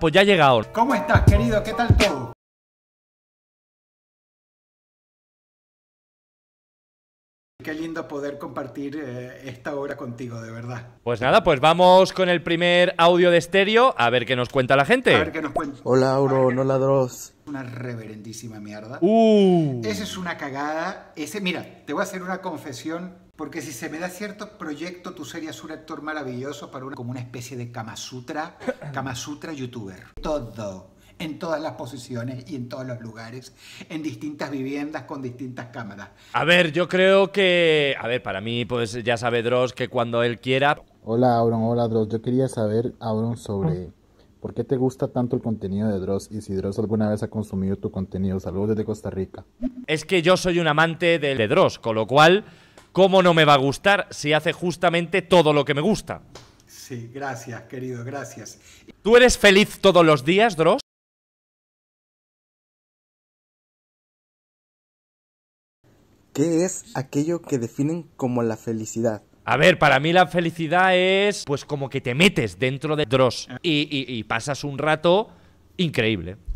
Pues ya ha llegado. ¿Cómo estás, querido? ¿Qué tal todo? Qué lindo poder compartir eh, esta hora contigo, de verdad. Pues nada, pues vamos con el primer audio de estéreo a ver qué nos cuenta la gente. A ver qué nos cuenta. Hola, Auro, hola, Dross una reverendísima mierda. Uh. Esa es una cagada. Ese, mira, te voy a hacer una confesión, porque si se me da cierto proyecto, tú serías un actor maravilloso para una, como una especie de Kama Sutra, Kama Sutra youtuber. Todo en todas las posiciones y en todos los lugares, en distintas viviendas con distintas cámaras. A ver, yo creo que, a ver, para mí, pues ya sabe Dross que cuando él quiera. Hola, Auron, hola, Dross. Yo quería saber, Auron, sobre mm. ¿Por qué te gusta tanto el contenido de Dross y si Dross alguna vez ha consumido tu contenido? Saludos desde Costa Rica. Es que yo soy un amante de, Dross, con lo cual, ¿cómo no me va a gustar si hace justamente todo lo que me gusta? Sí, gracias, querido, gracias. ¿Tú eres feliz todos los días, Dross? ¿Qué es aquello que definen como la felicidad? A ver, para mí la felicidad es pues como que te metes dentro de Dross y, y pasas un rato increíble.